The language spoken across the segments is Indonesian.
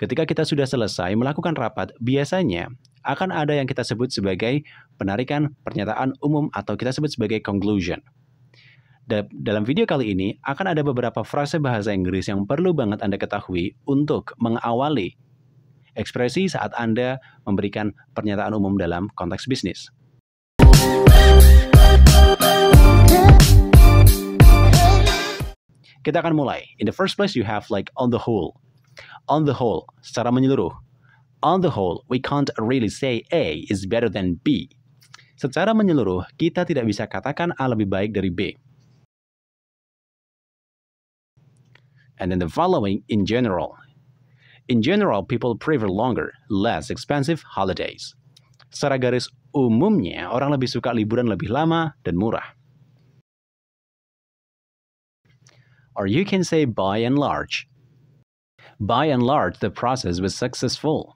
Ketika kita sudah selesai melakukan rapat, biasanya akan ada yang kita sebut sebagai penarikan pernyataan umum atau kita sebut sebagai conclusion. Dalam video kali ini akan ada beberapa frase bahasa Inggris yang perlu banget Anda ketahui untuk mengawali ekspresi saat Anda memberikan pernyataan umum dalam konteks bisnis. Kita akan mulai. In the first place, you have like on the whole on the whole, secara menyeluruh, on the whole, we can't really say A is better than B. Secara menyeluruh, kita tidak bisa katakan A lebih baik dari B. And then the following in general. In general, people prefer longer, less expensive holidays. Secara garis umumnya, orang lebih suka liburan lebih lama dan murah. Or you can say by and large, by and large the process was successful.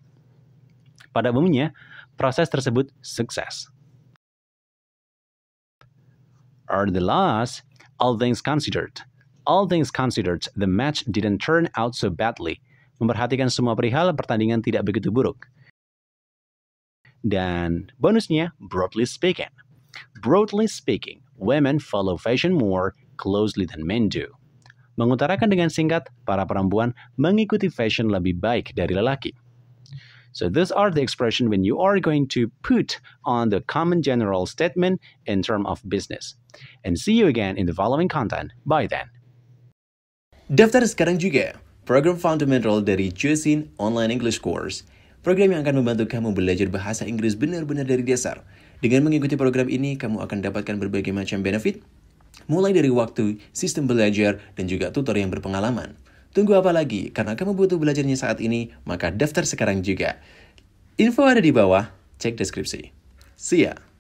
Pada umumnya, proses tersebut sukses. Or the last, all things considered. All things considered, the match didn't turn out so badly. Memperhatikan semua perihal, pertandingan tidak begitu buruk. Dan bonusnya, broadly speaking. Broadly speaking, women follow fashion more closely than men do. Mengutarakan dengan singkat, para perempuan mengikuti fashion lebih baik dari lelaki. So these are the expression when you are going to put on the common general statement in term of business. And see you again in the following content. Bye then. Daftar sekarang juga program fundamental dari Josin Online English Course. Program yang akan membantu kamu belajar bahasa Inggris benar-benar dari dasar. Dengan mengikuti program ini, kamu akan dapatkan berbagai macam benefit, Mulai dari waktu, sistem belajar, dan juga tutor yang berpengalaman. Tunggu apa lagi? Karena kamu butuh belajarnya saat ini, maka daftar sekarang juga. Info ada di bawah, cek deskripsi. See ya!